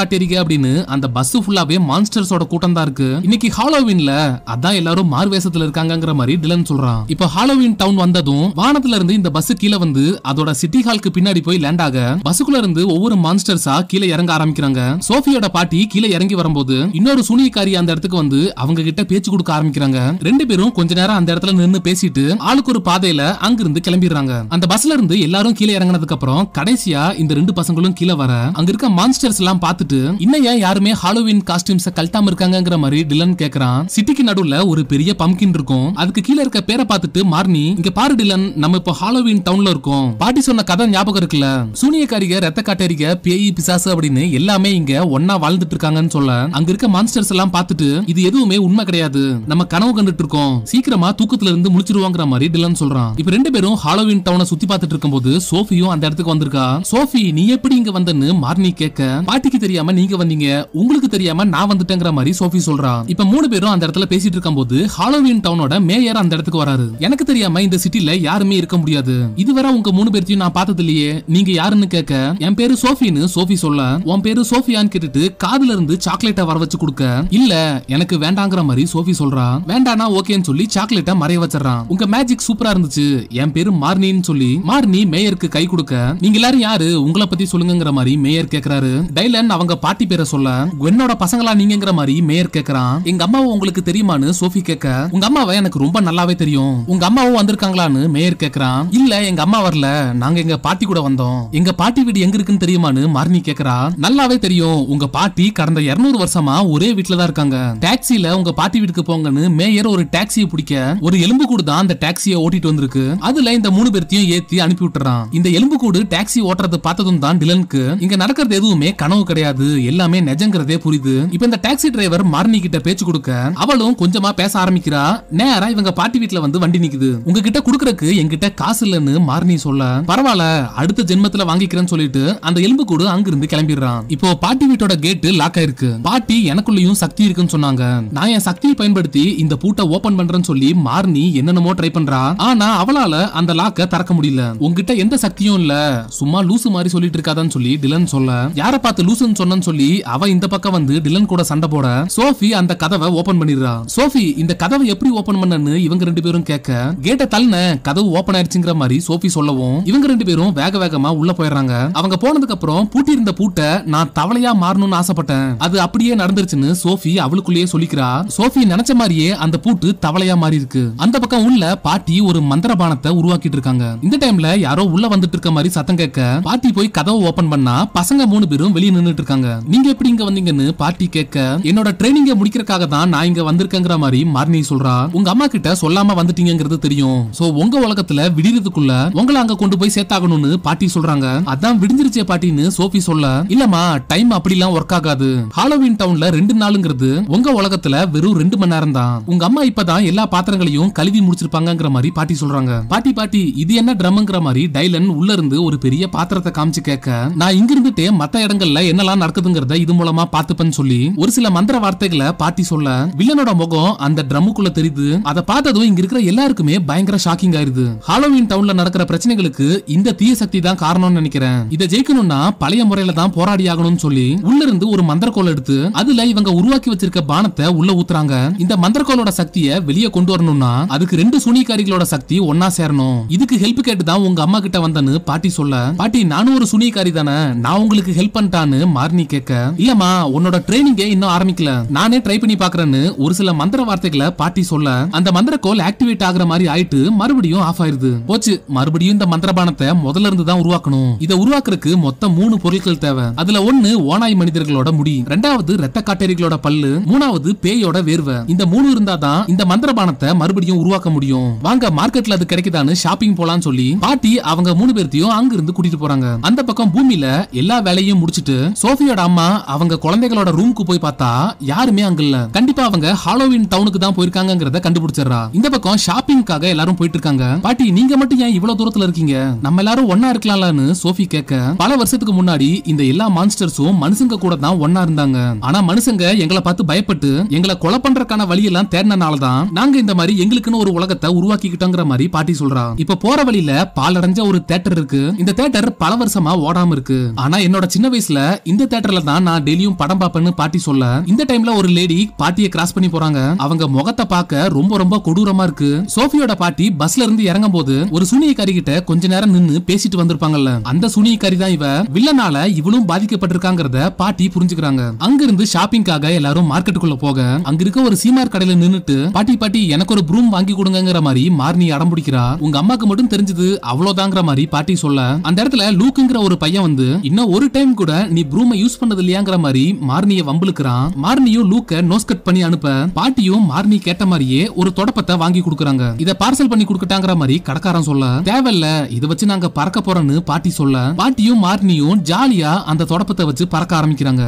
அப்படின்னு அந்த பஸ் ஃபுல்லாவே மான்ஸ்டர்ஸோட கூட்டம் தான் இருக்கு இன்னைக்கு ஹாலோவின்ல அதான் எல்லாரும் மார்வேசத்துல இருக்காங்கிற மாதிரி டிலன் சொல்றான் இப்ப ஹாலோவின் டவுன் வந்ததும் வானத்துல இருந்து இந்த பஸ் கீழே வந்து அதோட சிட்டி ஹால்க்கு பின்னாடி போய் லேண்ட் ஆக பஸ்ஸுக்குள்ள இருந்து ஒவ்வொரு மான்ஸ்டர்ஸா கீழே இறங்க ஆரம்பிக்கிறாங்க சோஃபியோட பாட்டி கீழே இறங்கி வரும்போது இன்னொரு சூனியக்காரி அந்த இடத்துக்கு வந்து அவங்க கிட்ட பேச்சு கொடுக்க ஆரம்பிக்கிறாங்க ரெண்டு பேரும் கொஞ்ச நேரம் அந்த இடத்துல நின்னு பேசிட்டு ஆளுக்கு ஒரு பாதையில அங்கிருந்து கிளம்பிடுறாங்க அந்த பஸ்ல இருந்து எல்லாரும் கீழே இறங்கினதுக்கு அப்புறம் கடைசியா இந்த ரெண்டு பசங்களும் கீழே வர அங்க இருக்க மான்ஸ்டர்ஸ் எல்லாம் பார்த்துட்டு இன்னும் யாருமே ஹாலோவின் காஸ்டியூம்ஸ கழட்டாம இருக்காங்கிற மாதிரி டிலன் கேக்குறான் சிட்டிக்கு நடுவுல ஒரு பெரிய பம்கின் இருக்கும் அதுக்கு கீழ இருக்க பேரை பார்த்துட்டு மார்னி இங்க பாரு டிலன் நம்ம ஹாலோவின் டவுன்ல இருக்கோம் பாட்டி சொன்ன கதை ஞாபகம் இருக்குல்ல ரத்த பேய் பிசாசு அப்படின்னு எல்லாமே இங்க ஒன்னா வாழ்ந்துட்டு இருக்காங்கன்னு சொல்ல அங்க இருக்க மான்ஸ்டர்ஸ் எல்லாம் பார்த்துட்டு இது எதுவுமே உண்மை கிடையாது நம்ம கனவு கண்டுட்டு இருக்கோம் சீக்கிரமா தூக்கத்துல இருந்து முடிச்சிருவாங்கிற மாதிரி டிலன் சொல்றான் இப்ப ரெண்டு பேரும் ஹாலோவின் டவுனை சுத்தி பார்த்துட்டு இருக்கும்போது சோஃபியும் அந்த இடத்துக்கு வந்திருக்கா சோஃபி நீ எப்படி இங்க வந்தன்னு மார்னி நீ கேட்க பாட்டிக்கு தெரியாம நீங்க வந்தீங்க உங்களுக்கு தெரியாம நான் வந்துட்டேங்கிற மாதிரி சோஃபி சொல்றா இப்ப மூணு பேரும் அந்த இடத்துல பேசிட்டு இருக்கும் போது ஹாலோவின் டவுனோட மேயர் அந்த இடத்துக்கு வராரு எனக்கு தெரியாம இந்த சிட்டில யாருமே இருக்க முடியாது இதுவரை உங்க மூணு பேர்த்தையும் நான் பார்த்தது இல்லையே நீங்க யாருன்னு கேட்க என் பேரு சோஃபின்னு சோஃபி சொல்ல உன் பேரு சோஃபியான்னு கேட்டுட்டு காதுல இருந்து சாக்லேட்டை வர வச்சு கொடுக்க இல்ல எனக்கு வேண்டாங்கிற மாதிரி சோஃபி சொல்றான் வேண்டானா ஓகேன்னு சொல்லி சாக்லேட்டை மறைய வச்சிடறான் உங்க மேஜிக் சூப்பரா இருந்துச்சு என் பேரு மார்னின்னு சொல்லி மார்னி மேயருக்கு கை கொடுக்க நீங்க எல்லாரும் யாரு உங்களை பத்தி சொல்லுங்கிற மாதிரி மேயர் கேக்குறாரு டைலன் அவங்க பாட்டி பேரை சொல்ல குவென்னோட பசங்களா நீங்கிற மாதிரி மேயர் கேக்குறான் எங்க அம்மாவும் உங்களுக்கு தெரியுமான்னு சோஃபி கேட்க உங்க அம்மாவை எனக்கு ரொம்ப நல்லாவே தெரியும் உங்க அம்மாவும் வந்திருக்காங்களான்னு மேயர் கேக்குறான் இல்ல எங்க அம்மா வரல நாங்க எங்க பாட்டி கூட வந்தோம் எங்க பாட்டி வீடு எங்க இருக்குன்னு தெரியுமான்னு மார்னி கேக்குறா நல்லாவே தெரியும் உங்க பாட்டி கடந்த இருநூறு வருஷமா ஒரே வீட்டுல தான் இருக்காங்க டாக்ஸில உங்க பாட்டி வீட்டுக்கு போங்கன்னு மேயர் ஒரு டாக்ஸியை பிடிக்க ஒரு எலும்பு கூட தான் அந்த டாக்ஸியை ஓட்டிட்டு வந்திருக்கு அதுல இந்த மூணு பேர்த்தையும் ஏத்தி அனுப்பி விட்டுறான் இந்த எலும்பு கூடு டாக்ஸி ஓட்டுறது பார்த்ததும் தான் டிலனுக்கு இங்க நடக்கிற சொல்றது எதுவுமே கனவு கிடையாது எல்லாமே நெஜங்கிறதே புரியுது இப்ப இந்த டாக்ஸி டிரைவர் மார்னி கிட்ட பேச்சு கொடுக்க அவளும் கொஞ்சமா பேச ஆரம்பிக்கிறா நேரா இவங்க பாட்டி வீட்டுல வந்து வண்டி நிக்குது உங்ககிட்ட குடுக்கறதுக்கு என்கிட்ட காசு இல்லன்னு மார்னி சொல்ல பரவாயில்ல அடுத்த ஜென்மத்துல வாங்கிக்கிறேன்னு சொல்லிட்டு அந்த எலும்பு கூடு அங்கிருந்து கிளம்பிடுறான் இப்போ பாட்டி வீட்டோட கேட்டு லாக் ஆயிருக்கு பாட்டி எனக்குள்ளயும் சக்தி இருக்குன்னு சொன்னாங்க நான் என் சக்தியை பயன்படுத்தி இந்த பூட்டை ஓபன் பண்றேன்னு சொல்லி மார்னி என்னென்னமோ ட்ரை பண்றா ஆனா அவளால அந்த லாக்க திறக்க முடியல உங்ககிட்ட எந்த சக்தியும் இல்ல சும்மா லூசு மாதிரி சொல்லிட்டு இருக்காதான்னு சொல்லி டிலன் சொல்ல யாரை பார்த்து லூசுன்னு சொன்னு சொல்லி அவன் இந்த பக்கம் வந்து டிலன் கூட சண்டை போட சோஃபி அந்த கதவை ஓபன் பண்ணிடுறா சோஃபி இந்த கதவை எப்படி ஓபன் பண்ணனு இவங்க ரெண்டு பேரும் கேட்க கேட்ட தள்ளன கதவு ஓபன் ஆயிடுச்சுங்கிற மாதிரி சோஃபி சொல்லவும் இவங்க ரெண்டு பேரும் வேக வேகமா உள்ள போயிடுறாங்க அவங்க போனதுக்கு அப்புறம் பூட்டி பூட்டை நான் தவளையா மாறணும்னு ஆசைப்பட்டேன் அது அப்படியே நடந்துருச்சுன்னு சோஃபி அவளுக்குள்ளேயே சொல்லிக்கிறா சோஃபி நினைச்ச மாதிரியே அந்த பூட்டு தவளையா மாறி இருக்கு அந்த பக்கம் உள்ள பாட்டி ஒரு மந்திரபானத்தை உருவாக்கிட்டு இருக்காங்க இந்த டைம்ல யாரோ உள்ள வந்துட்டு இருக்க மாதிரி சத்தம் கேட்க பாட்டி போய் கதவை ஓபன் பண்ணா பசங்க மூணு பேரும் வெளியே நின்றுட்டு இருக்காங்க நீங்க எப்படி இங்க வந்தீங்கன்னு பாட்டி கேட்க என்னோட ட்ரைனிங்க முடிக்கிறதுக்காக தான் நான் இங்க வந்திருக்கேங்கிற மாதிரி மார்னி சொல்றா உங்க அம்மா கிட்ட சொல்லாம வந்துட்டீங்கிறது தெரியும் சோ உங்க உலகத்துல விடிறதுக்குள்ள உங்களை அங்க கொண்டு போய் சேர்த்தாகணும்னு பாட்டி சொல்றாங்க அதான் விடிஞ்சிருச்சே பாட்டின்னு சோஃபி சொல்ல இல்லம்மா டைம் அப்படிலாம் ஒர்க் ஆகாது ஹாலோவின் டவுன்ல ரெண்டு நாளுங்கிறது உங்க உலகத்துல வெறும் ரெண்டு மணி நேரம் தான் உங்க அம்மா இப்பதான் எல்லா பாத்திரங்களையும் கழுவி முடிச்சிருப்பாங்கிற மாதிரி பாட்டி சொல்றாங்க பாட்டி பாட்டி இது என்ன ட்ரம்ங்கிற மாதிரி டைலன் உள்ள இருந்து ஒரு பெரிய பாத்திரத்தை காமிச்சு கேட்க நான் இங்கிருந்துட்டே உலகத்திலேயே மத்த இடங்கள்ல என்னெல்லாம் நடக்குதுங்கிறத இது மூலமா பாத்துப்பன்னு சொல்லி ஒரு சில மந்திர வார்த்தைகளை பாத்தி சொல்ல வில்லனோட முகம் அந்த ட்ரம்முக்குள்ள தெரியுது அதை பார்த்ததும் இங்க இருக்கிற எல்லாருக்குமே பயங்கர ஷாக்கிங் ஆயிருது ஹாலோவின் டவுன்ல நடக்கிற பிரச்சனைகளுக்கு இந்த தீய சக்தி தான் காரணம்னு நினைக்கிறேன் இதை ஜெயிக்கணும்னா பழைய முறையில தான் போராடி ஆகணும்னு சொல்லி உள்ள இருந்து ஒரு கோல் எடுத்து அதுல இவங்க உருவாக்கி வச்சிருக்க பானத்தை உள்ள ஊத்துறாங்க இந்த கோலோட சக்தியை வெளியே கொண்டு வரணும்னா அதுக்கு ரெண்டு சுனிகாரிகளோட சக்தி ஒன்னா சேரணும் இதுக்கு ஹெல்ப் கேட்டு தான் உங்க அம்மா கிட்ட வந்தேன்னு பாட்டி சொல்ல பாட்டி நானும் ஒரு சுனிகாரி தானே நான் உங்களுக்கு உங்களுக்கு ஹெல்ப் பண்ணிட்டான்னு மார்னி கேட்க இல்லம்மா உன்னோட ட்ரைனிங்க இன்னும் ஆரம்பிக்கல நானே ட்ரை பண்ணி பாக்குறேன்னு ஒரு சில மந்திர வார்த்தைகளை பாட்டி சொல்ல அந்த மந்திர கோல் ஆக்டிவேட் ஆகுற மாதிரி ஆயிட்டு மறுபடியும் ஆஃப் ஆயிருது போச்சு மறுபடியும் இந்த மந்திரபானத்தை முதல்ல இருந்து தான் உருவாக்கணும் இதை உருவாக்குறதுக்கு மொத்தம் மூணு பொருட்கள் தேவை அதுல ஒண்ணு ஓனாய் மனிதர்களோட முடி ரெண்டாவது ரத்த காட்டேரிகளோட பல்லு மூணாவது பேயோட வேர்வை இந்த மூணு இருந்தாதான் இந்த மந்திரபானத்தை மறுபடியும் உருவாக்க முடியும் வாங்க மார்க்கெட்ல அது கிடைக்குதான்னு ஷாப்பிங் போலான்னு சொல்லி பாட்டி அவங்க மூணு பேர்த்தையும் அங்கிருந்து கூட்டிட்டு போறாங்க அந்த பக்கம் பூமியில எல்லா வேலையும் முடிச்சிட்டு சோஃபியோட அம்மா அவங்க குழந்தைகளோட ரூம்க்கு போய் பார்த்தா யாருமே அங்க இல்ல கண்டிப்பா அவங்க ஹாலோவின் டவுனுக்கு தான் போயிருக்காங்கிறத கண்டுபிடிச்சா இந்த பக்கம் ஷாப்பிங்காக எல்லாரும் போயிட்டு இருக்காங்க பாட்டி நீங்க மட்டும் ஏன் இவ்வளவு தூரத்துல இருக்கீங்க நம்ம எல்லாரும் ஒன்னா இருக்கலாம்னு சோஃபி கேட்க பல வருஷத்துக்கு முன்னாடி இந்த எல்லா மான்ஸ்டர்ஸும் மனுஷங்க கூட தான் ஒன்னா இருந்தாங்க ஆனா மனுஷங்க எங்களை பார்த்து பயப்பட்டு எங்களை கொலை பண்றதுக்கான வழி எல்லாம் தான் நாங்க இந்த மாதிரி எங்களுக்குன்னு ஒரு உலகத்தை உருவாக்கிக்கிட்டோங்கிற மாதிரி பாட்டி சொல்றா இப்ப போற வழியில பாலடைஞ்ச ஒரு தேட்டர் இருக்கு இந்த தேட்டர் பல வருஷமா ஓடாம இருக்கு ஆனா என்னோட என்னோட சின்ன வயசுல இந்த தேட்டர்ல தான் நான் டெய்லியும் படம் பார்ப்பேன்னு பாட்டி சொல்ல இந்த டைம்ல ஒரு லேடி பாட்டியை கிராஸ் பண்ணி போறாங்க அவங்க முகத்தை பார்க்க ரொம்ப ரொம்ப கொடூரமா இருக்கு சோஃபியோட பாட்டி பஸ்ல இருந்து இறங்கும் போது ஒரு சூனியக்காரி கிட்ட கொஞ்ச நேரம் நின்னு பேசிட்டு வந்திருப்பாங்கல்ல அந்த சூனியக்காரி தான் இவ வில்லனால இவளும் பாதிக்கப்பட்டிருக்காங்கிறத பாட்டி புரிஞ்சுக்கிறாங்க அங்கிருந்து ஷாப்பிங்காக எல்லாரும் மார்க்கெட்டுக்குள்ள போக அங்க இருக்க ஒரு சீமார் கடையில நின்னுட்டு பாட்டி பாட்டி எனக்கு ஒரு ப்ரூம் வாங்கி கொடுங்கிற மாதிரி மார்னி அடம் பிடிக்கிறா உங்க அம்மாக்கு மட்டும் தெரிஞ்சது அவ்வளவுதாங்கிற மாதிரி பாட்டி சொல்ல அந்த இடத்துல லூக்குங்கிற ஒரு பையன் வந்து இன்னும் ஒரு டைம் கூட நீ ப்ரூமை யூஸ் பண்ணது இல்லையாங்கிற மாதிரி மார்னிய வம்புலுக்குறான் மார்னியும் லூக்க நோஸ் கட் பண்ணி அனுப்ப பாட்டியும் மார்னி கேட்ட மாதிரியே ஒரு தொடப்பத்தை வாங்கி கொடுக்குறாங்க இத பார்சல் பண்ணி கொடுக்கட்டாங்கிற மாதிரி கடக்காரன் சொல்ல தேவையில்ல இத வச்சு நாங்க பறக்க போறோம்னு பாட்டி சொல்ல பாட்டியும் மார்னியும் ஜாலியா அந்த தொடப்பத்தை வச்சு பறக்க ஆரம்பிக்கிறாங்க